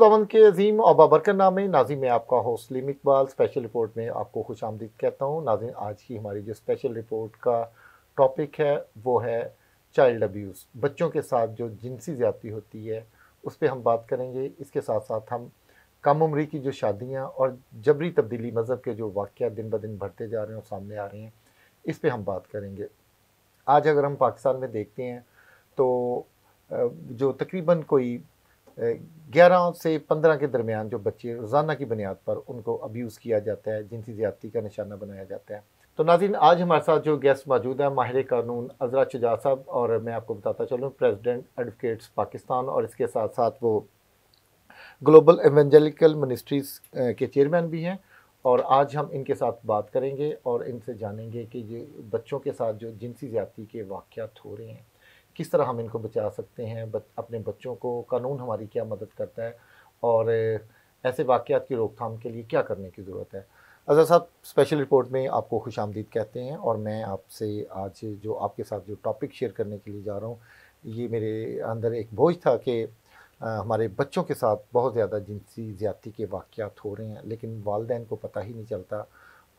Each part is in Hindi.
खुदावंद के अजीम और नाम है नाजी में आपका सलीम इकबाल स्पेशल रिपोर्ट में आपको खुश आमदीद कहता हूँ नाजिम आज की हमारी जो स्पेशल रिपोर्ट का टॉपिक है वो है चाइल्ड अब्यूज़ बच्चों के साथ जो जिनसी ज़्यादती होती है उस पर हम बात करेंगे इसके साथ साथ हम कम उम्री की जो शादियाँ और जबरी तब्दीली मज़हब के जो वाक़ दिन ब दिन बढ़ते जा रहे हैं और सामने आ रहे हैं इस पर हम बात करेंगे आज अगर हम पाकिस्तान में देखते हैं तो जो तकरीबन कोई ग्यारह से पंद्रह के दरमियान जो बच्चे रोज़ाना की बुनियाद पर उनको अब्यूज़ किया जाता है जिनसी ज़्यादती का निशाना बनाया जाता है तो नाजिन आज हमारे साथ जो गेस्ट मौजूद है माहिर कानून अजरा चजा साहब और मैं आपको बताता चलूँ प्रेसिडेंट एडवोकेट्स पाकिस्तान और इसके साथ साथ वो ग्लोबल एवेंजेलिकल मिनिस्ट्रीज़ के चेयरमैन भी हैं और आज हम इनके साथ बात करेंगे और इनसे जानेंगे कि ये बच्चों के साथ जो जिनसी ज़्यादती के वाक़ हो रहे हैं किस तरह हम इनको बचा सकते हैं बत, अपने बच्चों को कानून हमारी क्या मदद करता है और ऐसे वाक़ात की रोकथाम के लिए क्या करने की ज़रूरत है अजहर साहब स्पेशल रिपोर्ट में आपको खुश आमदीद कहते हैं और मैं आपसे आज जो आपके साथ जो टॉपिक शेयर करने के लिए जा रहा हूँ ये मेरे अंदर एक बोझ था कि हमारे बच्चों के साथ बहुत ज़्यादा जिनसी ज्यादी के वाक़ हो रहे हैं लेकिन वालदेन को पता ही नहीं चलता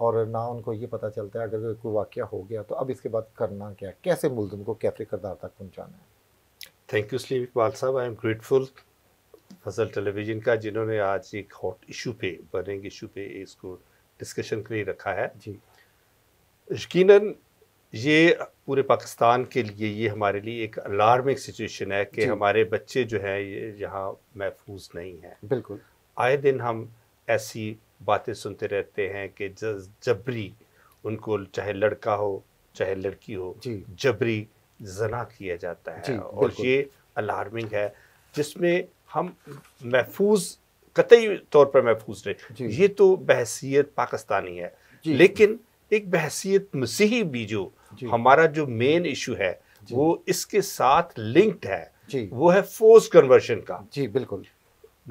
और ना उनको ये पता चलता है अगर कोई वाक़ हो गया तो अब इसके बाद करना क्या कैसे मुलजम को कैफे करदार तक पहुँचाना है थैंक यू सलीम इकबाल साहब आई एम ग्रेटफुल फसल टेलीविज़न का जिन्होंने आज एक हॉट इशू पे बर्निंग इशू पे इसको डिस्कशन के लिए रखा है जी यकीन ये पूरे पाकिस्तान के लिए ये हमारे लिए एक अलार्मिंग सिचुएशन है कि हमारे बच्चे जो हैं ये यहाँ महफूज नहीं हैं बिल्कुल आए दिन हम ऐसी बातें सुनते रहते हैं कि जबरी उनको चाहे लड़का हो चाहे लड़की हो जबरी जना किया जाता है और ये अलार्मिंग है जिसमें हम महफूज कतई तौर पर महफूज रहे ये तो बहसीत पाकिस्तानी है लेकिन एक बहसीत मसीही भी जो हमारा जो मेन इशू है वो इसके साथ लिंक्ड है वो है फोर्स कन्वर्शन का जी बिल्कुल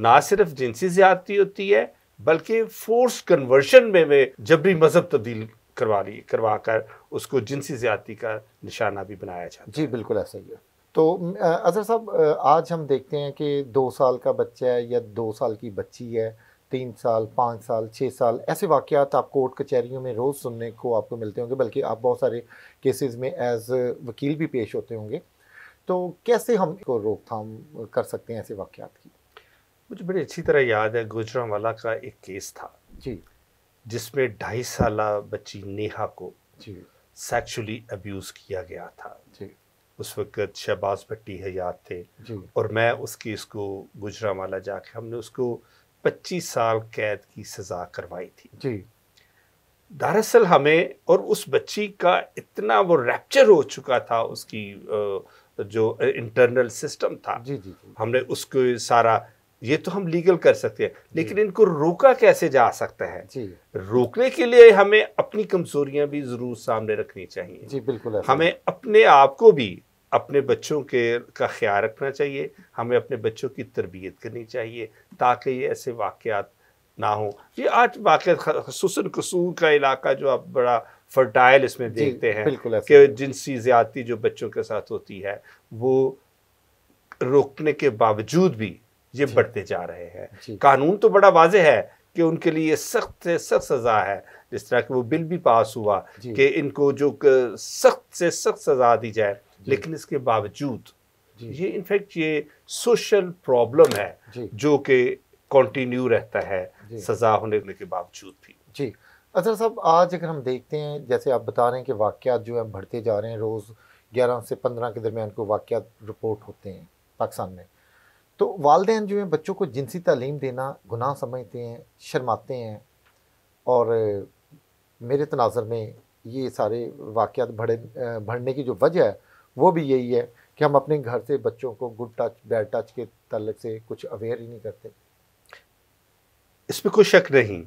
ना सिर्फ जिनसी ज्यादती होती है बल्कि फोर्स कन्वर्शन में वे जबरी मजहब तब्दील करवा ली करवा कर उसको जिनसी ज्यादती का निशाना भी बनाया जाए जी बिल्कुल ऐसा ही है तो अजहर साहब आज हम देखते हैं कि दो साल का बच्चा है या दो साल की बच्ची है तीन साल पाँच साल छः साल ऐसे वाक़ात आप कोर्ट कचहरियों में रोज़ सुनने को आपको मिलते होंगे बल्कि आप बहुत सारे केसेस में एज वकील भी पेश होते होंगे तो कैसे हम को रोकथाम कर सकते हैं ऐसे वाक़ात की मुझे बड़ी अच्छी तरह याद है गुजरावाला का एक केस था जी जिसमें ढाई साल बच्ची नेहा को जी सेक्सुअली अब्यूज़ किया गया था जी उस वक़्त शहबाज भट्टी हयात थे और मैं उस केस को गुजरावाला जाके हमने उसको 25 साल कैद की सज़ा करवाई थी जी दरअसल हमें और उस बच्ची का इतना वो रैप्चर हो चुका था उसकी जो इंटरनल सिस्टम था जी जी, जी। हमने उसको सारा ये तो हम लीगल कर सकते हैं लेकिन इनको रोका कैसे जा सकता है जी रोकने के लिए हमें अपनी कमजोरियां भी जरूर सामने रखनी चाहिए जी बिल्कुल हमें अपने आप को भी अपने बच्चों के का ख्याल रखना चाहिए हमें अपने बच्चों की तरबियत करनी चाहिए ताकि ये ऐसे वाक़ात ना हो ये आज वाक़ खसूस कसूर का इलाका जो आप बड़ा फर्टाइल इसमें देखते हैं कि जिनसी ज़्यादती जो बच्चों के साथ होती है वो रोकने के बावजूद भी ये बढ़ते जा रहे हैं कानून तो बड़ा वाज है कि उनके लिए सख्त से सख्त सज़ा है जिस तरह की वो बिल भी पास हुआ कि इनको जो सख्त से सख्त सज़ा दी जाए लेकिन इसके बावजूद ये इनफैक्ट ये सोशल प्रॉब्लम है जो कि कंटिन्यू रहता है सज़ा होने के बावजूद भी जी अच्छा साहब आज अगर हम देखते हैं जैसे आप बता रहे हैं कि वाक़ात जो है बढ़ते जा रहे हैं रोज़ ग्यारह से पंद्रह के दरमियान को वाक़ रिपोर्ट होते हैं पाकिस्तान में तो वालदे जो हैं बच्चों को जिनसी तलीम देना गुनाह समझते हैं शर्माते हैं और मेरे तनाजर तो में ये सारे वाक़ात बढ़े बढ़ने की जो वजह है वो भी यही है कि हम अपने घर से बच्चों को गुड टच बैड टच के तलक़ से कुछ अवेयर ही नहीं करते इसमें कोई शक नहीं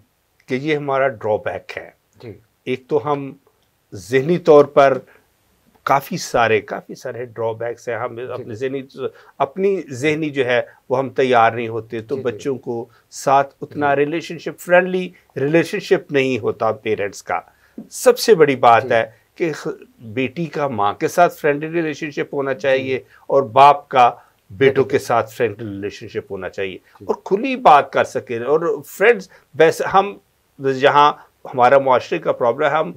कि ये हमारा ड्रॉबैक है जी एक तो हम जहनी तौर पर काफ़ी सारे काफ़ी सारे ड्रॉबैक्स हैं हम अपने जहनी अपनी जहनी जो है वो हम तैयार नहीं होते तो बच्चों को साथ उतना रिलेशनशिप फ्रेंडली रिलेशनशिप नहीं होता पेरेंट्स का सबसे बड़ी बात है कि बेटी का माँ के साथ फ्रेंडली रिलेशनशिप होना चाहिए और बाप का बेटों के साथ फ्रेंडली रिलेशनशिप होना चाहिए और खुली बात कर सके और फ्रेंड्स वैसे हम जहाँ हमारा माशरे का प्रॉब्लम है हम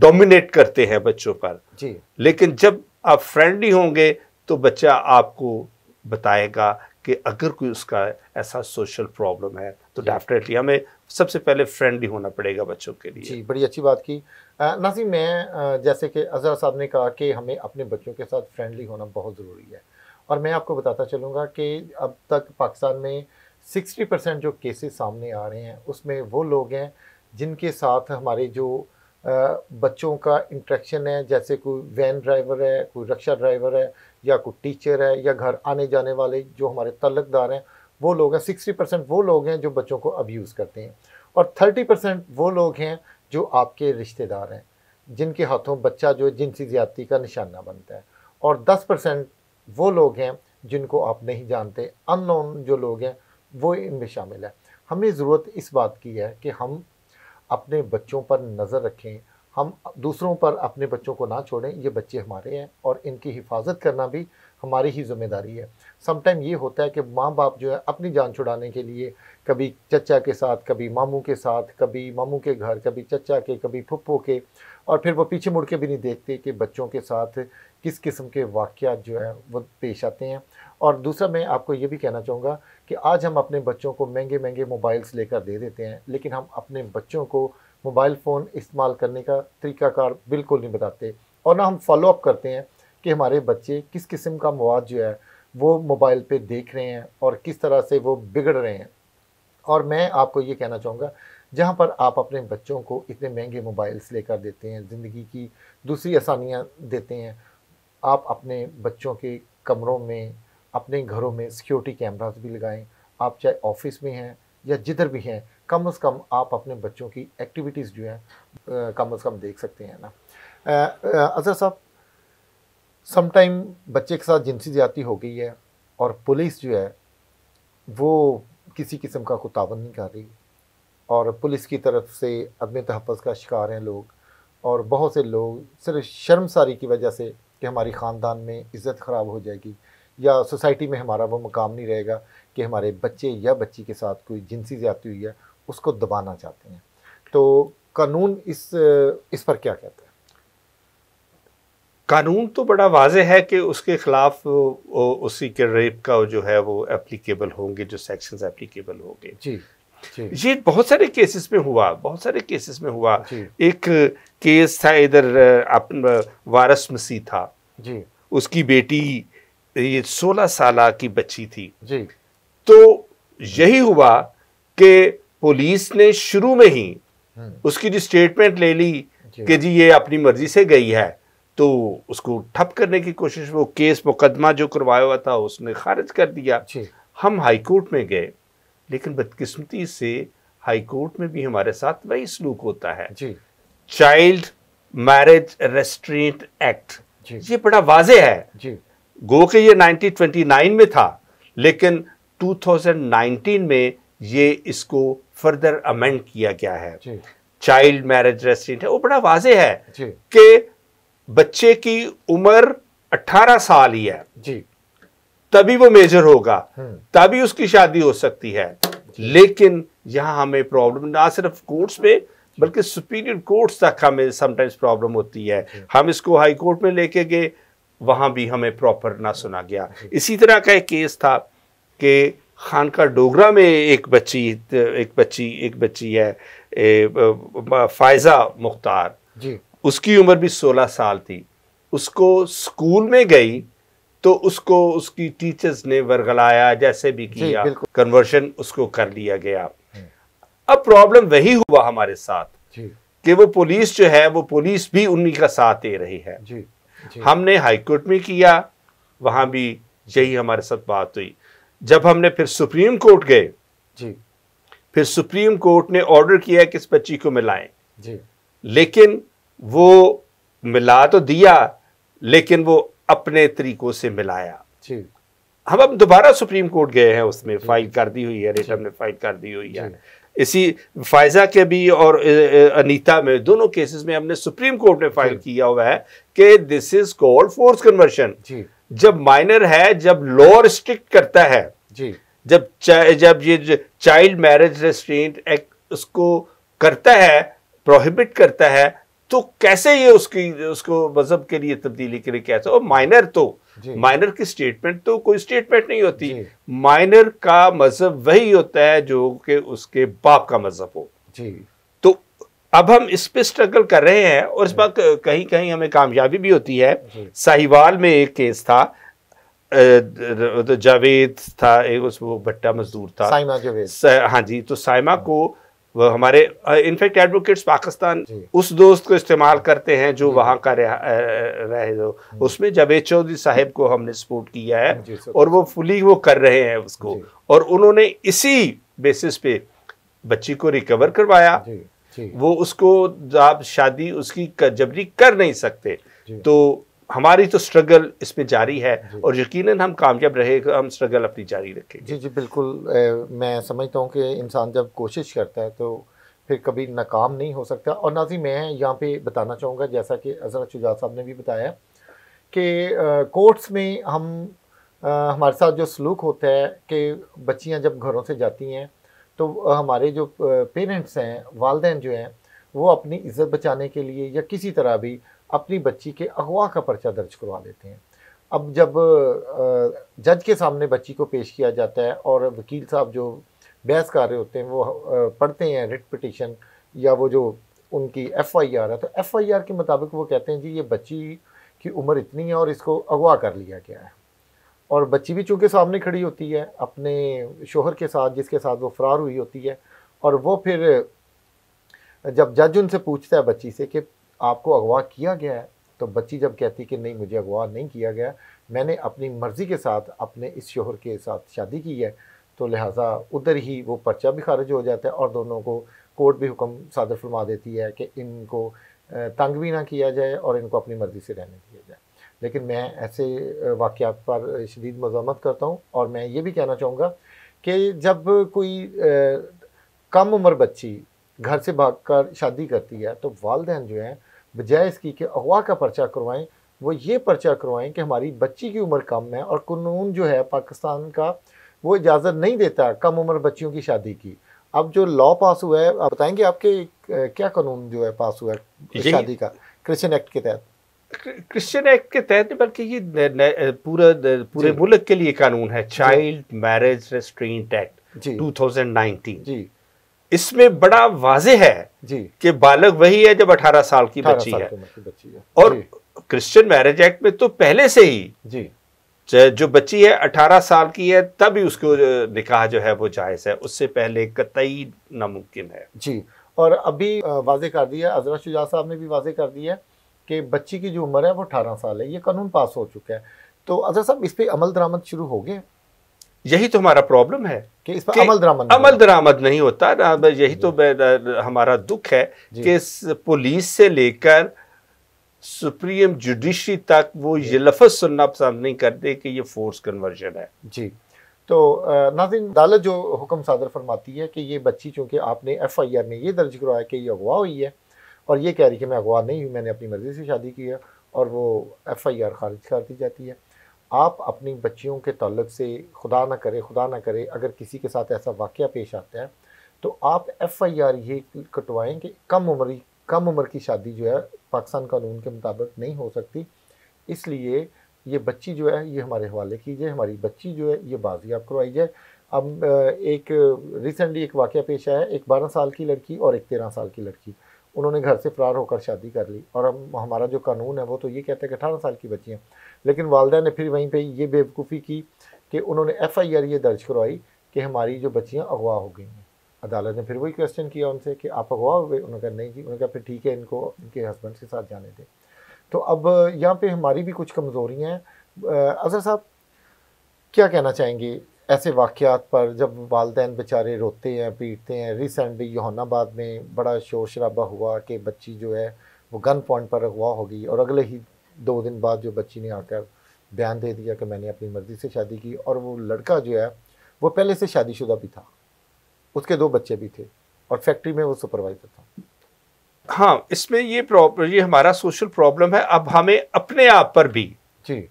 डोमिनेट करते हैं बच्चों पर जी लेकिन जब आप फ्रेंडली होंगे तो बच्चा आपको बताएगा कि अगर कोई उसका ऐसा सोशल प्रॉब्लम है तो डेफिनेटली हमें सबसे पहले फ्रेंडली होना पड़ेगा बच्चों के लिए जी बड़ी अच्छी बात की नाजी मैं जैसे कि अजहर साहब ने कहा कि हमें अपने बच्चों के साथ फ्रेंडली होना बहुत ज़रूरी है और मैं आपको बताता चलूँगा कि अब तक पाकिस्तान में सिक्सटी परसेंट जो केसेस सामने आ रहे हैं उसमें वो लोग हैं जिनके साथ हमारे जो बच्चों का इंट्रैक्शन है जैसे कोई वैन ड्राइवर है कोई रक्षा ड्राइवर है या कोई टीचर है या घर आने जाने वाले जो हमारे तलकदार हैं वो लोग हैं सिक्सटी परसेंट वो लोग हैं जो बच्चों को अब्यूज़ करते हैं और थर्टी परसेंट वो लोग हैं जो आपके रिश्तेदार हैं जिनके हाथों बच्चा जो जिनसी ज़्यादती का निशाना बनता है और दस परसेंट वो लोग हैं जिनको आप नहीं जानते अननोन जो लोग हैं वो इनमें शामिल है हमें ज़रूरत इस बात की है कि हम अपने बच्चों पर नज़र रखें हम दूसरों पर अपने बच्चों को ना छोड़ें ये बच्चे हमारे हैं और इनकी हिफाजत करना भी हमारी ही जिम्मेदारी है समटाइम ये होता है कि माँ बाप जो है अपनी जान छुड़ाने के लिए कभी चचा के साथ कभी मामू के साथ कभी मामू के घर कभी चचा के कभी फुप्पो के और फिर वो पीछे मुड़ के भी नहीं देखते कि बच्चों के साथ किस किस्म के वाक़ जो है वो पेश आते हैं और दूसरा मैं आपको ये भी कहना चाहूँगा कि आज हम अपने बच्चों को महंगे महंगे मोबाइल्स लेकर दे देते हैं लेकिन हम अपने बच्चों को मोबाइल फ़ोन इस्तेमाल करने का तरीकाकार बिल्कुल नहीं बताते और ना हम फॉलोअप करते हैं कि हमारे बच्चे किस किस्म का मवाद जो है वो मोबाइल पे देख रहे हैं और किस तरह से वो बिगड़ रहे हैं और मैं आपको ये कहना चाहूँगा जहाँ पर आप अपने बच्चों को इतने महंगे मोबाइल्स लेकर देते हैं ज़िंदगी की दूसरी आसानियाँ देते हैं आप अपने बच्चों के कमरों में अपने घरों में सिक्योरिटी कैमराज भी लगाएं आप चाहे ऑफिस में हैं या जिधर भी हैं कम अज़ कम आप अपने बच्चों की एक्टिविटीज़ जो हैं कम अज़ कम देख सकते हैं ना अजहर साहब समटाइम बच्चे के साथ जिनसी ज्यादा हो गई है और पुलिस जो है वो किसी किस्म का कोई तावन नहीं कर रही और पुलिस की तरफ से अदम तहफ़ का शिकार हैं लोग और बहुत से लोग सिर्फ शर्मसारी की वजह से कि हमारी ख़ानदान में इज़्ज़त ख़राब हो जाएगी या सोसाइटी में हमारा वो मकाम नहीं रहेगा कि हमारे बच्चे या बच्ची के साथ कोई जिनसी ज्यादा हुई है उसको दबाना चाहते हैं तो कानून इस इस पर क्या कहता है कानून तो बड़ा वाज है कि उसके ख़िलाफ़ उसी के रेप का जो है वो एप्लीकेबल होंगे जो सेक्शंस एप्लीकेबल होंगे जी ये बहुत सारे केसेस में हुआ बहुत सारे केसेस में हुआ एक केस था इधर वारस मसीह था जी उसकी बेटी ये सोलह साल की बच्ची थी जी तो यही हुआ कि पुलिस ने शुरू में ही हम्म। उसकी जो स्टेटमेंट ले ली कि जी ये अपनी मर्जी से गई है तो उसको ठप करने की कोशिश वो केस मुकदमा जो करवाया हुआ था उसने खारिज कर दिया हम हाई कोर्ट में गए लेकिन बदकिस्मती से हाई कोर्ट में भी हमारे साथ वही सलूक होता है चाइल्ड मैरिज रेस्ट्रेंट एक्ट ये बड़ा वाजे है गो के ये 1929 में था लेकिन 2019 में ये इसको फर्दर अमेंड किया गया है चाइल्ड मैरिज रेस्टेंट है वो बड़ा वाजे है कि बच्चे की उम्र 18 साल ही है जी तभी वो मेजर होगा हम्म। तभी उसकी शादी हो सकती है लेकिन यहां हमें प्रॉब्लम ना सिर्फ कोर्ट्स में बल्कि सुपीरियर कोर्ट्स तक हमें समटाइम्स प्रॉब्लम होती है हम इसको हाई कोर्ट में लेके गए वहाँ भी हमें प्रॉपर ना सुना गया इसी तरह का एक केस था कि खान का डोगरा में एक बच्ची एक बच्ची एक बच्ची है फ़ायज़ा मुख्तार जी उसकी उम्र भी 16 साल थी उसको स्कूल में गई तो उसको उसकी टीचर्स ने वरगलाया जैसे भी किया कन्वर्शन उसको कर लिया गया हम्म। अब प्रॉब्लम वही हुआ हमारे साथ कि वो पुलिस जो है वो पुलिस भी उन्हीं का साथ दे रही है हमने हाईकोर्ट में किया वहां भी यही हमारे साथ बात हुई जब हमने फिर सुप्रीम कोर्ट गए जी फिर सुप्रीम कोर्ट ने ऑर्डर किया कि इस बच्ची को मिलाएं जी लेकिन वो मिला तो दिया लेकिन वो अपने तरीकों से मिलाया जी हम अब दोबारा सुप्रीम कोर्ट गए हैं उसमें फाइल कर दी हुई है रेट हमने फाइल कर दी हुई है इसी फायजा के भी और अनीता में दोनों केसेस में हमने सुप्रीम कोर्ट में फाइल किया हुआ है कि this is called force conversion जब माइनर है जब लॉ रिस्ट्रिक्ट करता है जी जब जब ये चाइल्ड मैरिज रेस्ट्रेंट एक्ट उसको करता है प्रोहिबिट करता है तो कैसे ये उसकी उसको मजहब के लिए तब्दीली के लिए कैसे और माइनर तो माइनर की स्टेटमेंट तो कोई स्टेटमेंट नहीं होती माइनर का मजहब वही होता है जो कि उसके बाप का मजहब हो जी तो अब हम इस पे स्ट्रगल कर रहे हैं और इस बार कहीं कहीं हमें कामयाबी भी होती है साहिवाल में एक केस था जावेद था एक उस वो भट्टा मजदूर था साइमा जावेद हाँ जी तो साइमा हाँ। को वो हमारे इनफैक्ट एडवोकेट्स पाकिस्तान उस दोस्त को इस्तेमाल करते हैं जो वहाँ का रहे उसमें जवेद चौधरी साहब को हमने सपोर्ट किया है और वो फुली वो कर रहे हैं उसको और उन्होंने इसी बेसिस पे बच्ची को रिकवर करवाया वो उसको आप शादी उसकी जबरी कर नहीं सकते तो हमारी तो स्ट्रगल इस पर जारी है और यकीनन हम कामयाब रहेगा हम स्ट्रगल अपनी जारी रखें जी जी बिल्कुल ए, मैं समझता हूँ कि इंसान जब कोशिश करता है तो फिर कभी नाकाम नहीं हो सकता और नाजी मैं यहाँ पे बताना चाहूँगा जैसा कि हजरत शुजात साहब ने भी बताया कि कोर्ट्स में हम आ, हमारे साथ जो सलूक होता है कि बच्चियाँ जब घरों से जाती हैं तो हमारे जो पेरेंट्स हैं वालदे जो हैं वो अपनी इज़्ज़त बचाने के लिए या किसी तरह भी अपनी बच्ची के अगवा का पर्चा दर्ज करवा देते हैं अब जब जज के सामने बच्ची को पेश किया जाता है और वकील साहब जो बहस कर रहे होते हैं वो पढ़ते हैं रिट पिटिशन या वो जो उनकी एफ़ आई आर है तो एफ़ आई आर के मुताबिक वो कहते हैं जी ये बच्ची की उम्र इतनी है और इसको अगवा कर लिया गया है और बच्ची भी चूँकि सामने खड़ी होती है अपने शोहर के साथ जिसके साथ वो फरार हुई होती है और वो फिर जब जज उनसे पूछता है बच्ची से कि आपको अगवा किया गया है तो बच्ची जब कहती कि नहीं मुझे अगवा नहीं किया गया मैंने अपनी मर्ज़ी के साथ अपने इस शोहर के साथ शादी की है तो लिहाजा उधर ही वो पर्चा भी खारिज हो जाता है और दोनों को कोर्ट भी हुक्म सादर फरमा देती है कि इनको तंग भी ना किया जाए और इनको अपनी मर्ज़ी से रहने दिया जाए लेकिन मैं ऐसे वाक़ात पर शदीद मजामत करता हूँ और मैं ये भी कहना चाहूँगा कि जब कोई कम उम्र बच्ची घर से भाग कर शादी करती है तो वालदेन जो हैं बजाय इसकी कि अगवा का पर्चा करवाएं वो ये पर्चा करवाएं कि हमारी बच्ची की उम्र कम है और कानून जो है पाकिस्तान का वो इजाज़त नहीं देता कम उम्र बच्चियों की शादी की अब जो लॉ पास हुआ है आप बताएंगे आपके क्या कानून जो है पास हुआ है शादी का क्रिश्चन एक्ट के तहत क्रिश्चियन एक्ट के तहत बल्कि ये पूरा पूरे मुल्क के लिए कानून है child marriage restraint act two thousand nineteen जी इसमें बड़ा वाजे है जी कि बालक वही है जब 18 साल की बच्ची है।, बच्ची है और क्रिश्चियन मैरिज एक्ट में तो पहले से ही जी जो बच्ची है 18 साल की है तभी उसको निकाह जो है वो जायज है उससे पहले कतई नामुमकिन है जी और अभी वाजे कर दिया अजरा शुजा साहब ने भी वाजे कर दिया है कि बच्ची की जो उम्र है वो अठारह साल है ये कानून पास हो चुका है तो अजहर साहब इस पर अमल दरामद शुरू हो गया यही तो हमारा प्रॉब्लम है कि इस पर अमल दरामद अमल दरामद नहीं होता यही तो हमारा दुख है कि पुलिस से लेकर सुप्रीम जुडिशरी तक वो ये लफज सुनना पसंद नहीं करते कि ये फोर्स कन्वर्जन है जी तो नाजिन अदालत जो हुक्म सादर फरमाती है कि ये बच्ची चूंकि आपने एफ़ आई आर में ये दर्ज करवाया कि ये अगवा हुई है और ये कह रही कि मैं अगवा नहीं हुई मैंने अपनी मर्ज़ी से शादी की है और वो एफ़ आई आर खारिज कर दी जाती है आप अपनी बच्चियों के ताल्लक से खुदा ना करे खुदा ना करे अगर किसी के साथ ऐसा वाक़ पेश आता है तो आप एफ़ आई आर ये कटवाएँ कि कम उम्र कम उम्र की शादी जो है पाकिस्तान कानून के मुताबिक नहीं हो सकती इसलिए ये बच्ची जो है ये हमारे हवाले की जाए हमारी बच्ची जो है ये बाजियाब करवाई जाए अब एक रिसेंटली एक वाक़ पेश आया एक बारह साल की लड़की और एक तेरह साल की लड़की उन्होंने घर से फरार होकर शादी कर ली और हम हमारा जो कानून है वो तो ये कहता है कि अठारह साल की बच्ची हैं लेकिन वालदा ने फिर वहीं पर ये बेवकूफ़ी की कि उन्होंने एफ़ आई आर ये दर्ज करवाई कि हमारी जो बच्चियाँ अगवा हो गई हैं अदालत ने फिर वही क्वेश्चन किया उनसे कि आप अगवा हो गए उन्होंने कहा नहीं जी उन्होंने कहा फिर ठीक है इनको इनके हस्बैंड के साथ जाने दें तो अब यहाँ पर हमारी भी कुछ कमज़ोरियाँ हैं अजहर साहब क्या कहना चाहेंगे ऐसे वाक़ात पर जब वालदेन बेचारे रोते हैं पीटते हैं रिसेंटली यौनाबाद में बड़ा शोर शराबा हुआ कि बच्ची जो है वो गन पॉइंट पर अगवा हो गई और अगले ही दो दिन बाद जो बच्ची ने आकर बयान दे दिया कि मैंने अपनी मर्ज़ी से शादी की और वो लड़का जो है वो पहले से शादीशुदा भी था उसके दो बच्चे भी थे और फैक्ट्री में वो सुपरवाइज़र था हाँ इसमें ये प्रॉब ये हमारा सोशल प्रॉब्लम है अब हमें अपने आप पर भी जी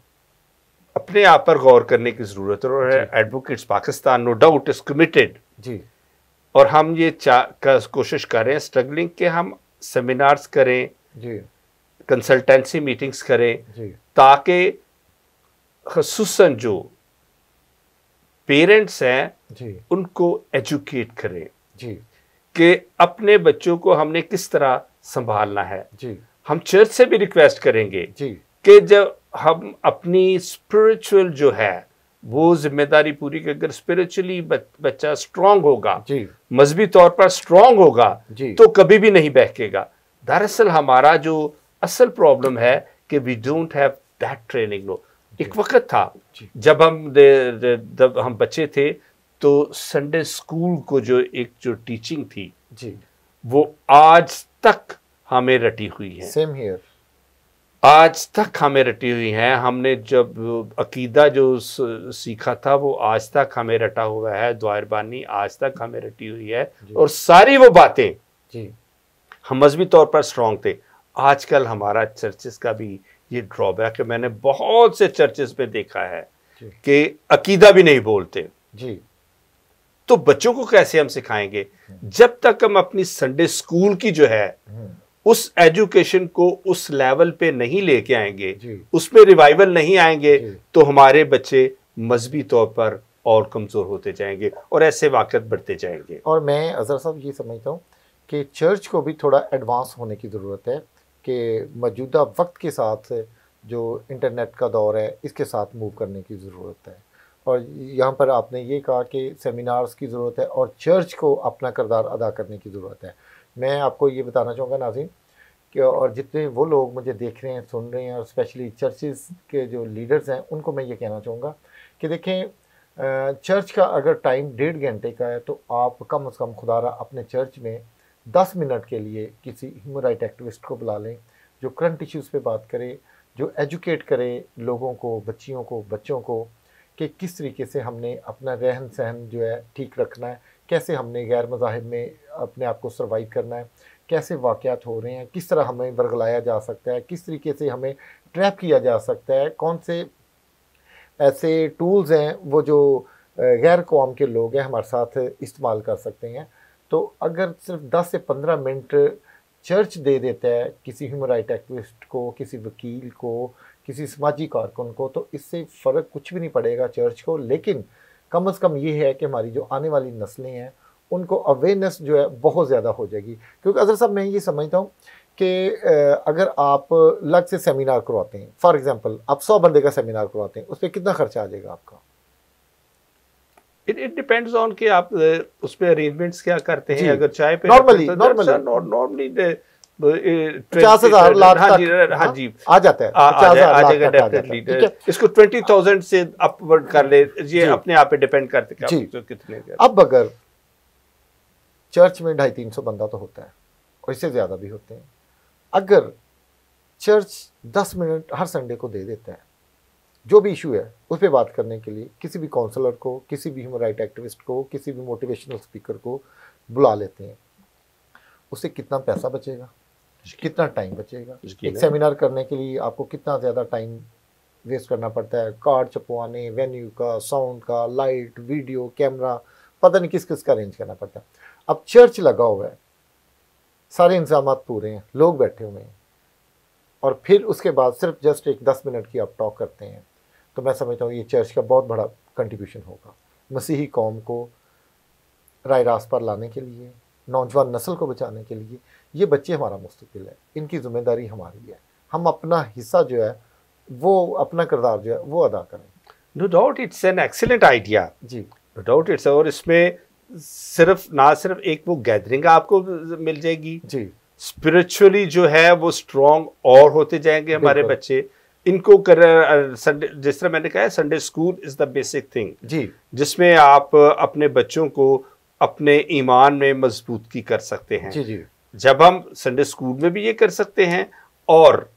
अपने आप पर गौर करने की ज़रूरत है और advocates Pakistan no doubt is committed जी और हम ये कोशिश कर रहे हैं स्ट्रगलिंग के हम सेमिनार्स करें जी कंसल्टेंसी मीटिंग्स करें ताकि खसूस जो पेरेंट्स हैं उनको एजुकेट करें जी कि अपने बच्चों को हमने किस तरह संभालना है जी हम चर्च से भी रिक्वेस्ट करेंगे जी कि जब हम अपनी स्पिरिचुअल जो है वो जिम्मेदारी पूरी कर अगर स्पिरिचुअली बच्चा स्ट्रांग होगा मजहबी तौर पर स्ट्रांग होगा तो कभी भी नहीं बहकेगा दरअसल हमारा जो असल प्रॉब्लम है कि we don't have that training no एक वक्त था जब हम दे, हम बच्चे थे तो संडे स्कूल को जो एक जो टीचिंग थी जी वो आज तक हमें रटी हुई है सेम हियर आज तक हमें हाँ रटी हुई हैं हमने जब अकीदा जो सीखा था वो आज तक हमें हाँ रटा हुआ है द्वारबानी आज तक हमें रटी हुई है और सारी वो बातें जी हम मजहबी तौर पर स्ट्रॉन्ग थे आजकल हमारा चर्चेस का भी ये ड्रॉबैक है मैंने बहुत से चर्चेस में देखा है कि अकीदा भी नहीं बोलते जी तो बच्चों को कैसे हम सिखाएंगे जब तक हम अपनी संडे स्कूल की जो है हम्म। उस एजुकेशन को उस लेवल पे नहीं लेके आएंगे उसमें रिवाइवल नहीं आएंगे तो हमारे बच्चे मजहबी तौर पर और कमज़ोर होते जाएंगे और ऐसे वाक़ बढ़ते जाएंगे और मैं अजहर साहब ये समझता हूँ कि चर्च को भी थोड़ा एडवांस होने की ज़रूरत है कि मौजूदा वक्त के साथ जो इंटरनेट का दौर है इसके साथ मूव करने की ज़रूरत है और यहाँ पर आपने ये कहा कि सेमिनार्स की ज़रूरत है और चर्च को अपना किरदार अदा करने की ज़रूरत है मैं आपको ये बताना चाहूँगा नाजिम कि और जितने वो लोग मुझे देख रहे हैं सुन रहे हैं और स्पेशली चर्चेस के जो लीडर्स हैं उनको मैं ये कहना चाहूँगा कि देखें चर्च का अगर टाइम डेढ़ घंटे का है तो आप कम अज़ कम खुदारा अपने चर्च में दस मिनट के लिए किसी ह्यूमन राइट एक्टिविस्ट को बुला लें जो करंट इश्यूज़ पे बात करे जो एजुकेट करे लोगों को बच्चियों को बच्चों को कि किस तरीके से हमने अपना रहन सहन जो है ठीक रखना है कैसे हमने गैर मज़ाहब में अपने आप को सर्वाइव करना है कैसे वाक़ हो रहे हैं किस तरह हमें बरगलाया जा सकता है किस तरीके से हमें ट्रैप किया जा सकता है कौन से ऐसे टूल्स हैं वो जो गैर कौम के लोग हैं हमारे साथ इस्तेमाल कर सकते हैं तो अगर सिर्फ 10 से 15 मिनट चर्च दे देता है किसी ह्यूमन राइट एक्टिविस्ट को किसी वकील को किसी समाजी कारकुन को तो इससे फ़र्क कुछ भी नहीं पड़ेगा चर्च को लेकिन कम अज़ कम ये है कि हमारी जो आने वाली नस्लें हैं उनको अवेयरनेस जो है बहुत ज़्यादा हो जाएगी क्योंकि अजहर साहब मैं ये समझता हूँ कि अगर आप लग से सेमिनार करवाते हैं फॉर एग्जांपल आप सौ बंदे का सेमिनार करवाते हैं उस पर कितना खर्चा आ जाएगा आपका इट इट डिपेंड्स ऑन कि आप उस पर अरेंजमेंट्स क्या करते हैं अगर चाय पे नॉर्मली नॉर्मली नॉर्मली पचास हजार हाँ लाख हाँ जी हाँ जी आ जाता है डेफिनेटली इसको ट्वेंटी थाउजेंड से अपवर्ड कर ले ये अपने आप पे डिपेंड करते तो कितने अब अगर चर्च में ढाई तीन सौ बंदा तो होता है और इससे ज़्यादा भी होते हैं अगर चर्च दस मिनट हर संडे को दे देता है जो भी इशू है उस पर बात करने के लिए किसी भी काउंसलर को किसी भी ह्यूमन राइट एक्टिविस्ट को किसी भी मोटिवेशनल स्पीकर को बुला लेते हैं उससे कितना पैसा बचेगा कितना टाइम बचेगा एक सेमिनार करने के लिए आपको कितना ज़्यादा टाइम वेस्ट करना पड़ता है कार्ड छपवाने वेन्यू का साउंड का लाइट वीडियो कैमरा पता नहीं किस किस का अरेंज करना पड़ता है अब चर्च लगा हुआ है सारे इंतजाम पूरे हैं लोग बैठे हुए हैं और फिर उसके बाद सिर्फ जस्ट एक दस मिनट की आप टॉक करते हैं तो मैं समझता हूँ ये चर्च का बहुत बड़ा कंट्रीब्यूशन होगा मसीही कौम को राय रास्त पर लाने के लिए नौजवान नस्ल को बचाने के लिए ये बच्चे हमारा मुस्तकिल है इनकी ज़िम्मेदारी हमारी है हम अपना हिस्सा जो है वो अपना किरदार जो है वो अदा करें no doubt it's an excellent idea जी नो डाउट इट्स और इसमें सिर्फ ना सिर्फ एक वो गैदरिंग आपको मिल जाएगी जी स्पिरिचुअली जो है वो स्ट्रॉन्ग और होते जाएंगे हमारे बच्चे इनको कर संडे जिस तरह मैंने कहा Sunday school is the basic thing जी जिसमें आप अपने बच्चों को अपने ईमान में मजबूती कर सकते हैं जी जी जब हम संडे स्कूल में भी ये कर सकते हैं और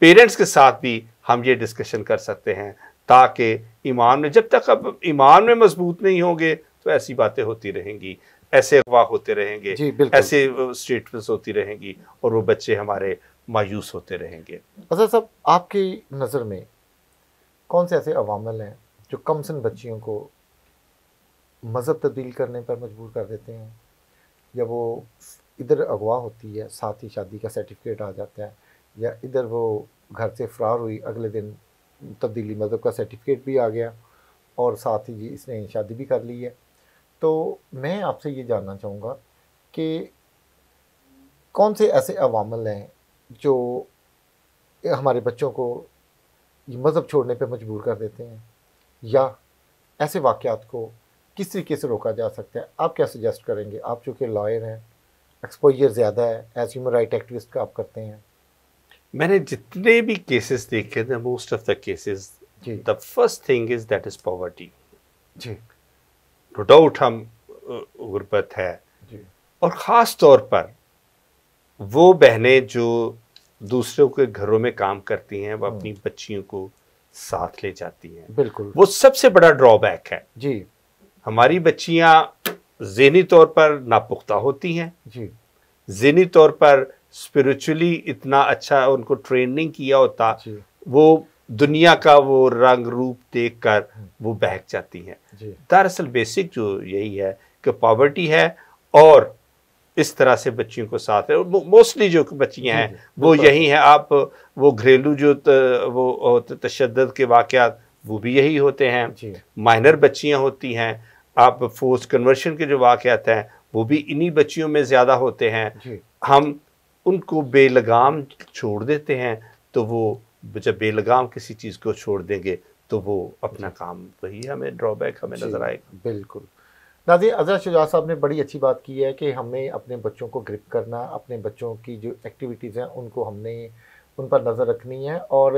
पेरेंट्स के साथ भी हम ये डिस्कशन कर सकते हैं ताकि ईमान में जब तक अब ईमान में मजबूत नहीं होंगे तो ऐसी बातें होती रहेंगी ऐसे अगवा होते रहेंगे ऐसे स्टेटमेंट्स होती रहेंगी और वो बच्चे हमारे मायूस होते रहेंगे अजहर अच्छा साहब आपकी नज़र में कौन से ऐसे अवामल हैं जो कम सन बच्चियों को मज़हब तब्दील करने पर मजबूर कर देते हैं या वो इधर अगवा होती है साथ ही शादी का सर्टिफिकेट आ जाता है या इधर वो घर से फ़रार हुई अगले दिन तब्दीली मज़हब का सर्टिफिकेट भी आ गया और साथ ही इसने शादी भी कर ली है तो मैं आपसे ये जानना चाहूँगा कि कौन से ऐसे अवामल हैं जो हमारे बच्चों को ये मज़हब छोड़ने पर मजबूर कर देते हैं या ऐसे वाक़ात को किस तरीके से रोका जा सकता है आप क्या सजेस्ट करेंगे आप चूँकि लॉयर हैं एक्सपोजर ज़्यादा है एज ह्यूमन राइट एक्टिविस्ट का आप करते हैं मैंने जितने भी केसेस देखे थे most of the cases the first thing is that is poverty जी नो डाउट हम गुर्बत है जी और ख़ास तौर पर वो बहनें जो दूसरों के घरों में काम करती हैं वो हम्म। अपनी बच्चियों को साथ ले जाती हैं बिल्कुल वो सबसे बड़ा ड्रॉबैक है जी हमारी बच्चियाँ जहनी तौर पर नापुख्ता होती हैं जी जहनी तौर पर स्पिरिचुअली इतना अच्छा उनको ट्रेनिंग किया होता वो दुनिया का वो रंग रूप देख कर वो बहक जाती हैं दरअसल बेसिक जो यही है कि पॉवर्टी है और इस तरह से बच्चियों को साथ है मोस्टली जो बच्चियां हैं वो यही हैं आप वो घरेलू जो त, वो तशद के वाक़ वो भी यही होते हैं माइनर बच्चियां होती हैं आप फोर्स कन्वर्शन के जो वाक़ात हैं वो भी इन्हीं बच्चियों में ज़्यादा होते हैं हम उनको बेलगाम छोड़ देते हैं तो वो जब बेलगाम किसी चीज़ को छोड़ देंगे तो वो अपना काम वही हमें ड्रॉबैक हमें नज़र आएगा बिल्कुल नाजी अजहर शुजा साहब ने बड़ी अच्छी बात की है कि हमें अपने बच्चों को ग्रिप करना अपने बच्चों की जो एक्टिविटीज़ हैं उनको हमने उन पर नज़र रखनी है और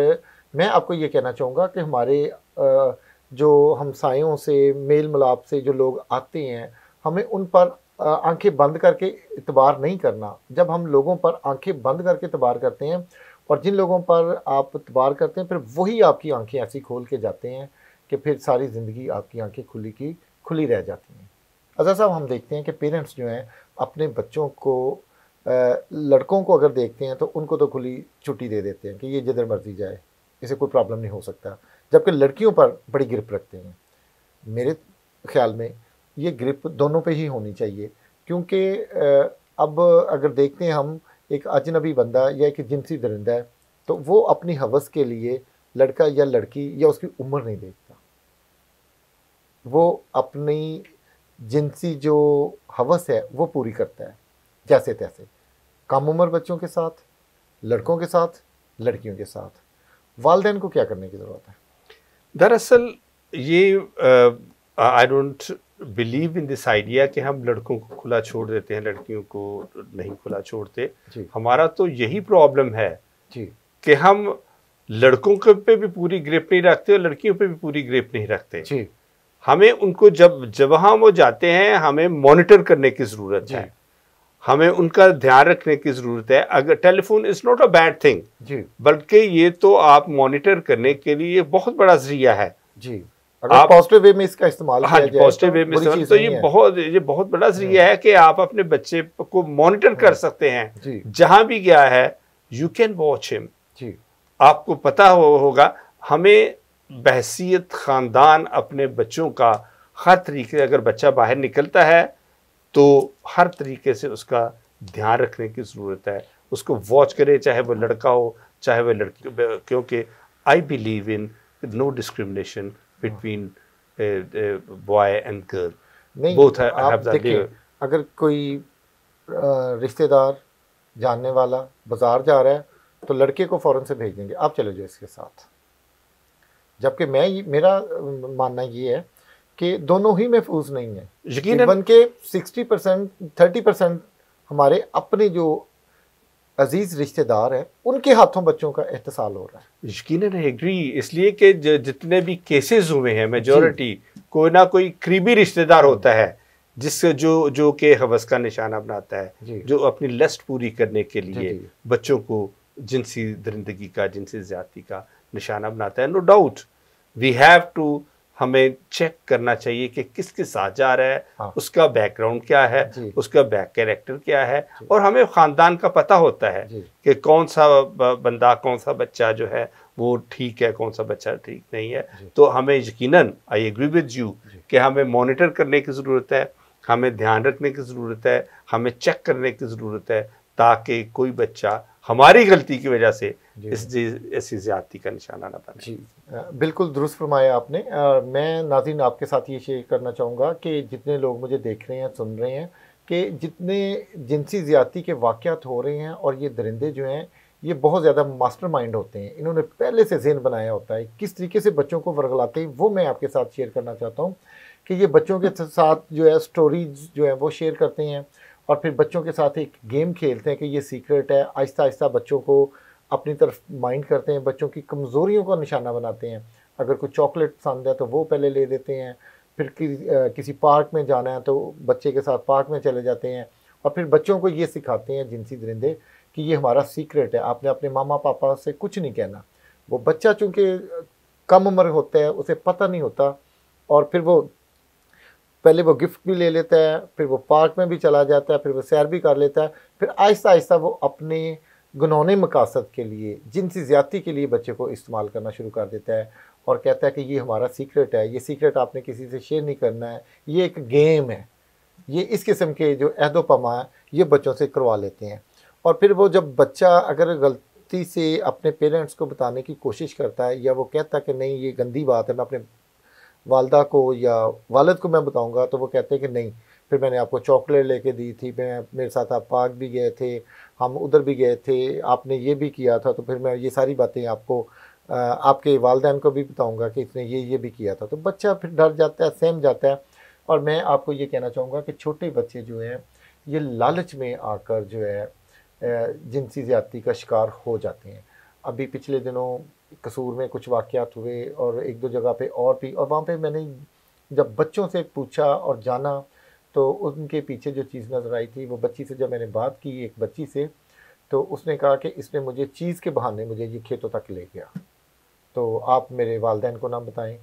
मैं आपको ये कहना चाहूँगा कि हमारे आ, जो हमसायों से मेल मिलाप से जो लोग आते हैं हमें उन पर आंखें बंद करके इतबार नहीं करना जब हम लोगों पर आंखें बंद करके इतबार करते हैं और जिन लोगों पर आप इतबार करते हैं फिर वही आपकी आंखें ऐसी खोल के जाते हैं कि फिर सारी ज़िंदगी आपकी आंखें खुली की खुली रह जाती हैं अज़ा साहब हम देखते हैं कि पेरेंट्स जो हैं अपने बच्चों को लड़कों को अगर देखते हैं तो उनको तो खुली छुट्टी दे देते हैं कि ये जिधर मर्जी जाए इसे कोई प्रॉब्लम नहीं हो सकता जबकि लड़कियों पर बड़ी ग्रिप रखते हैं मेरे ख्याल में ये ग्रिप दोनों पे ही होनी चाहिए क्योंकि अब अगर देखते हैं हम एक अजनबी बंदा या एक जिनसी दरिंदा है तो वो अपनी हवस के लिए लड़का या लड़की या उसकी उम्र नहीं देखता वो अपनी जिनसी जो हवस है वो पूरी करता है जैसे तैसे कम उम्र बच्चों के साथ लड़कों के साथ लड़कियों के साथ वालदेन को क्या करने की ज़रूरत है दरअसल ये I don't believe in this idea कि हम लड़कों को खुला छोड़ देते हैं लड़कियों को नहीं खुला छोड़ते हमारा तो यही प्रॉब्लम है कि हम लड़कों के पे भी पूरी ग्रिप नहीं रखते और लड़कियों पे भी पूरी ग्रिप नहीं रखते जी। हमें उनको जब जब हम वो जाते हैं हमें मॉनिटर करने की ज़रूरत है हमें उनका ध्यान रखने की ज़रूरत है अगर telephone is not a bad thing जी बल्कि ये तो आप मॉनिटर करने के लिए बहुत बड़ा जरिया है जी आप पॉजिटिव वे में इसका इस्तेमाल हाँ पॉजिटिव वे तो में इस्तेमाल तो ये बहुत ये बहुत बड़ा जरिया है कि आप अपने बच्चे को मॉनिटर हाँ। कर सकते हैं जहां भी गया है यू कैन वॉच हिम जी आपको पता हो, होगा हमें बहसीत ख़ानदान अपने बच्चों का हर तरीके अगर बच्चा बाहर निकलता है तो हर तरीके से उसका ध्यान रखने की ज़रूरत है उसको वॉच करे चाहे वो लड़का हो चाहे वह लड़की क्योंकि I believe in no discrimination between boy and girl नहीं बोथ आप देखिए अगर कोई uh, रिश्तेदार जानने वाला बाजार जा रहा है तो लड़के को फ़ौरन से भेज देंगे आप चले जाओ इसके साथ जबकि मैं मेरा uh, मानना ये है कि दोनों ही महफूज नहीं है यकीन बन के सिक्सटी परसेंट थर्टी परसेंट हमारे अपने जो अजीज रिश्तेदार हैं उनके हाथों बच्चों का एहतसाल हो रहा है यकीन एग्री इसलिए कि जितने भी केसेस हुए हैं मेजोरिटी कोई ना कोई करीबी रिश्तेदार होता है जिससे जो जो के हवस का निशाना बनाता है जो अपनी लस्ट पूरी करने के लिए बच्चों को जिनसी दरिंदगी का जिनसी ज्यादा का निशाना बनाता है no doubt we have to हमें चेक करना चाहिए कि किसके साथ जा रहा है हाँ। उसका बैकग्राउंड क्या है उसका बैक कैरेक्टर क्या है और हमें ख़ानदान का पता होता है कि कौन सा बंदा कौन सा बच्चा जो है वो ठीक है कौन सा बच्चा ठीक नहीं है तो हमें यकीनन आई एग्री विद यू कि हमें मॉनिटर करने की ज़रूरत है हमें ध्यान रखने की ज़रूरत है हमें चेक करने की ज़रूरत है ताकि कोई बच्चा हमारी गलती की वजह से इस ऐसी ज्यादती का निशाना ना बने जी बिल्कुल दुरुस्त फरमाया आपने आ, मैं नाजिन आपके साथ ये शेयर करना चाहूँगा कि जितने लोग मुझे देख रहे हैं सुन रहे हैं कि जितने जिनसी ज्यादती के वाक़ हो रहे हैं और ये दरिंदे जो हैं ये बहुत ज़्यादा मास्टर माइंड होते हैं इन्होंने पहले से जेन बनाया होता है किस तरीके से बच्चों को वर्गलाते हैं वो मैं आपके साथ शेयर करना चाहता हूँ कि ये बच्चों के साथ जो है स्टोरीज जो है वो शेयर करते हैं और फिर बच्चों के साथ एक गेम खेलते हैं कि ये सीक्रेट है आहिस्ता आहिस्ता बच्चों को अपनी तरफ माइंड करते हैं बच्चों की कमज़ोरियों का निशाना बनाते हैं अगर कोई चॉकलेट पसंद है तो वो पहले ले देते हैं फिर कि, आ, किसी पार्क में जाना है तो बच्चे के साथ पार्क में चले जाते हैं और फिर बच्चों को ये सिखाते हैं जिनसी दरिंदे कि ये हमारा सीक्रेट है आपने अपने मामा पापा से कुछ नहीं कहना वो बच्चा चूँकि कम उम्र होता है उसे पता नहीं होता और फिर वो पहले वो गिफ्ट भी ले लेता है फिर वो पार्क में भी चला जाता है फिर वो सैर भी कर लेता है फिर आहिस्ता आहिस्ता वो अपने गुनौने मकासद के लिए जिनसी ज़्यादती के लिए बच्चे को इस्तेमाल करना शुरू कर देता है और कहता है कि ये हमारा सीक्रेट है ये सीक्रेट आपने किसी से शेयर नहीं करना है ये एक गेम है ये इस किस्म के जो अहदो पमा ये बच्चों से करवा लेते हैं और फिर वो जब बच्चा अगर गलती से अपने पेरेंट्स को बताने की कोशिश करता है या वो कहता है कि नहीं ये गंदी बात है मैं अपने वालदा को या वालद को मैं बताऊँगा तो वो कहते हैं कि नहीं फिर मैंने आपको चॉकलेट लेके दी थी मैं मेरे साथ आप पार्क भी गए थे हम उधर भी गए थे आपने ये भी किया था तो फिर मैं ये सारी बातें आपको आपके वालदेन को भी बताऊंगा कि इसने ये ये भी किया था तो बच्चा फिर डर जाता है सहम जाता है और मैं आपको ये कहना चाहूँगा कि छोटे बच्चे जो हैं ये लालच में आकर जो है जिनसी ज़्यादती का शिकार हो जाते हैं अभी पिछले दिनों कसूर में कुछ वाक़ हुए और एक दो जगह पे और भी और वहाँ पे मैंने जब बच्चों से पूछा और जाना तो उनके पीछे जो चीज़ नज़र आई थी वो बच्ची से जब मैंने बात की एक बच्ची से तो उसने कहा कि इसने मुझे चीज़ के बहाने मुझे ये खेतों तक ले गया तो आप मेरे वालदेन को ना बताएं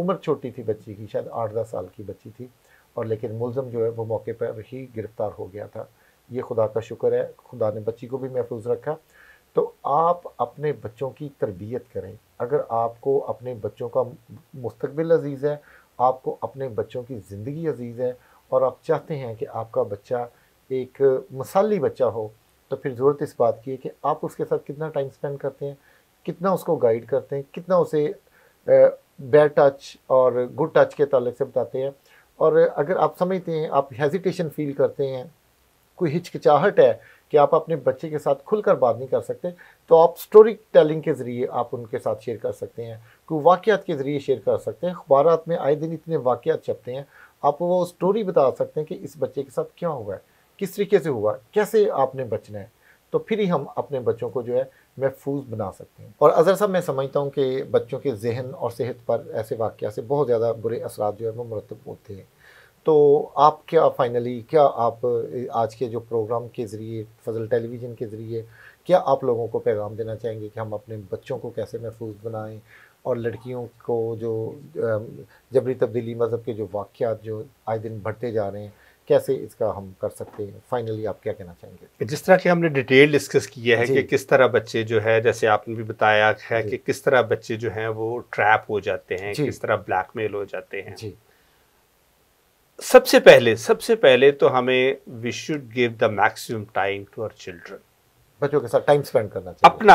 उम्र छोटी थी बच्ची की शायद आठ दस साल की बच्ची थी और लेकिन मुलम जो है वो मौके पर ही गिरफ़्तार हो गया था ये खुदा का शुक्र है खुदा ने बच्ची को भी महफूज रखा तो आप अपने बच्चों की तरबियत करें अगर आपको अपने बच्चों का मुस्तबिल अजीज़ है आपको अपने बच्चों की ज़िंदगी अजीज़ है और आप चाहते हैं कि आपका बच्चा एक मसाली बच्चा हो तो फिर ज़रूरत इस बात की है कि आप उसके साथ कितना टाइम स्पेंड करते हैं कितना उसको गाइड करते हैं कितना उसे बैड टच और गुड टच के ताल्लक से बताते हैं और अगर आप समझते हैं आप हेजिटेशन फील करते हैं कोई हिचकिचाहट है कि आप अपने बच्चे के साथ खुलकर बात नहीं कर सकते तो आप स्टोरी टेलिंग के ज़रिए आप उनके साथ शेयर कर सकते हैं कोई वाक़ात के ज़रिए शेयर कर सकते हैं अखबार में आए दिन इतने वाक़ात छपते हैं आप वो स्टोरी बता सकते हैं कि इस बच्चे के साथ क्या हुआ है किस तरीके से हुआ कैसे आपने बचना है तो फिर ही हम अपने बच्चों को जो है महफूज बना सकते हैं और अज़र साहब मैं समझता हूँ कि बच्चों के जहन और सेहत पर ऐसे वाक़ से बहुत ज़्यादा बुरे असरा जो है वो मरतब होते हैं तो आप क्या फाइनली क्या आप आज के जो प्रोग्राम के ज़रिए फजल टेलीविज़न के ज़रिए क्या आप लोगों को पैगाम देना चाहेंगे कि हम अपने बच्चों को कैसे महफूज बनाएं और लड़कियों को जो जबरी तब्दीली मज़हब के जो वाक़ जो आए दिन बढ़ते जा रहे हैं कैसे इसका हम कर सकते हैं फाइनली आप क्या कहना चाहेंगे जिस तरह की हमने डिटेल डिस्कस किया है कि किस तरह बच्चे जो है जैसे आपने भी बताया है कि किस तरह बच्चे जो हैं वो ट्रैप हो जाते हैं किस तरह ब्लैकमेल हो जाते हैं जी सबसे पहले सबसे पहले तो हमें we should give the maximum time to our children बच्चों के साथ टाइम स्पेंड करना चाहिए अपना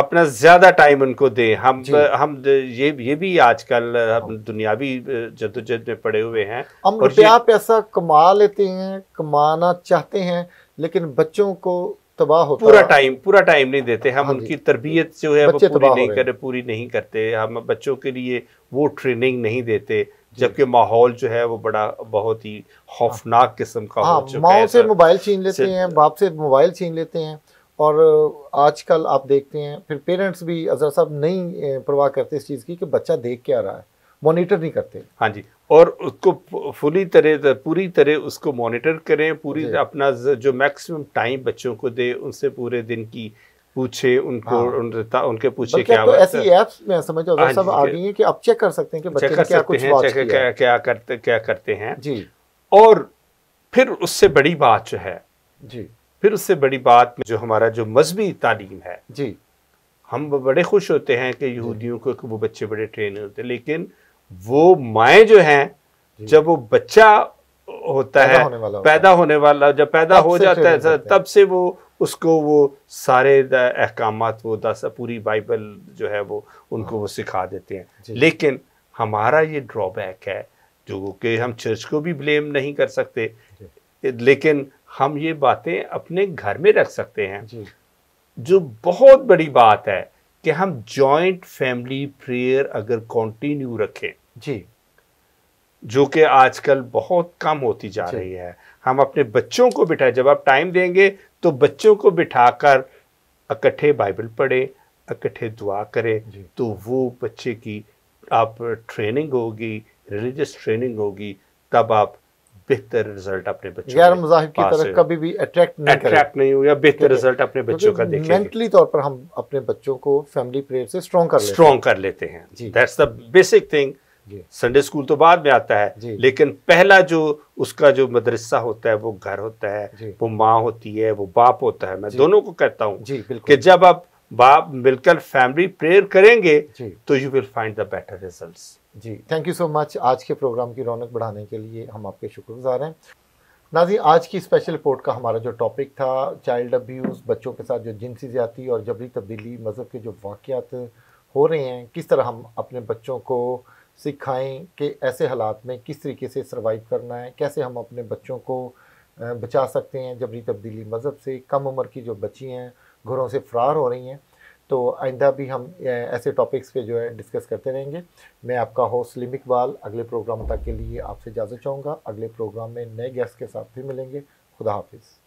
अपना ज़्यादा टाइम उनको दें हम हम ये ये भी आजकल हम हाँ। दुनियावी जदोजहद में पड़े हुए हैं हम रुपया पैसा कमा लेते हैं कमाना चाहते हैं लेकिन बच्चों को तबाह होता पूरा टाइम पूरा टाइम नहीं देते हम हाँ उनकी तरबियत जो है वो पूरी नहीं कर पूरी नहीं करते हम बच्चों के लिए वो ट्रेनिंग नहीं देते जबकि माहौल जो है वो बड़ा बहुत ही खौफनाक किस्म का हाँ, हो माओ से मोबाइल छीन लेते हैं बाप से मोबाइल छीन लेते हैं और आजकल आप देखते हैं फिर पेरेंट्स भी अजहर साहब नहीं परवाह करते इस चीज़ की कि बच्चा देख क्या रहा है मॉनिटर नहीं करते हाँ जी और उसको फुली तरह पूरी तरह उसको मॉनिटर करें पूरी अपना जो मैक्सिमम टाइम बच्चों को दे उनसे पूरे दिन की पूछे उनको हाँ। उनके पूछे क्या तो ऐसी ऐप्स में समझ रहा सब आ गई है कि आप चेक कर सकते हैं कि बच्चे ने क्या कुछ वॉच किया क्या, क्या करते क्या करते हैं जी और फिर उससे बड़ी बात जो है जी फिर उससे बड़ी बात जो हमारा जो मजहबी तालीम है जी हम बड़े खुश होते हैं कि यहूदियों को वो बच्चे बड़े ट्रेन होते लेकिन वो माए जो हैं जब वो बच्चा होता है पैदा होने वाला जब पैदा हो जाता है तब से वो उसको वो सारे अहकाम वो दस पूरी बाइबल जो है वो उनको वो सिखा देते हैं लेकिन हमारा ये ड्रॉबैक है जो कि हम चर्च को भी ब्लेम नहीं कर सकते लेकिन हम ये बातें अपने घर में रख सकते हैं जो बहुत बड़ी बात है कि हम जॉइंट फैमिली प्रेयर अगर कंटिन्यू रखें जी जो कि आजकल बहुत कम होती जा रही है हम अपने बच्चों को बिठाए जब आप टाइम देंगे तो बच्चों को बिठाकर इकट्ठे बाइबल पढ़े इकट्ठे दुआ करे तो वो बच्चे की आप ट्रेनिंग होगी रिलीजियस ट्रेनिंग होगी तब आप बेहतर रिजल्ट अपने बच्चों गैर मजाहब की तरफ कभी भी अट्रैक्ट नहीं अट्रैक्ट नहीं हो या बेहतर रिजल्ट अपने बच्चों का देखेंगे मेंटली तौर पर हम अपने बच्चों को फैमिली प्रेयर से स्ट्रॉन्ग कर स्ट्रॉन्ग कर लेते हैं that's the basic thing Sunday school तो बाद में आता है लेकिन पहला जो उसका जो मदरसा होता है वो घर होता है वो माँ होती है वो बाप होता है मैं दोनों को कहता हूँ कि जब आप बाप मिलकर फैमिली प्रेयर करेंगे तो you will find the better results जी थैंक यू सो मच आज के प्रोग्राम की रौनक बढ़ाने के लिए हम आपके शुक्रगुजार हैं नाजी आज की स्पेशल रिपोर्ट का हमारा जो टॉपिक था चाइल्ड अब्यूज़ बच्चों के साथ जो जिनसी ज़्यादती और जबरी तब्दीली मज़हब के जो वाक़ हो रहे हैं किस तरह हम अपने बच्चों को सिखाएं कि ऐसे हालात में किस तरीके से सर्वाइव करना है कैसे हम अपने बच्चों को बचा सकते हैं जबरी तब्दीली मज़हब से कम उम्र की जो बच्ची हैं घरों से फ़रार हो रही हैं तो आइंदा भी हम ऐसे टॉपिक्स पे जो है डिस्कस करते रहेंगे मैं आपका होस्ट लिम इकबाल अगले प्रोग्राम तक के लिए आपसे इजाज़त चाहूँगा अगले प्रोग्राम में नए गेस्ट के साथ फिर मिलेंगे खुदा हाफिज़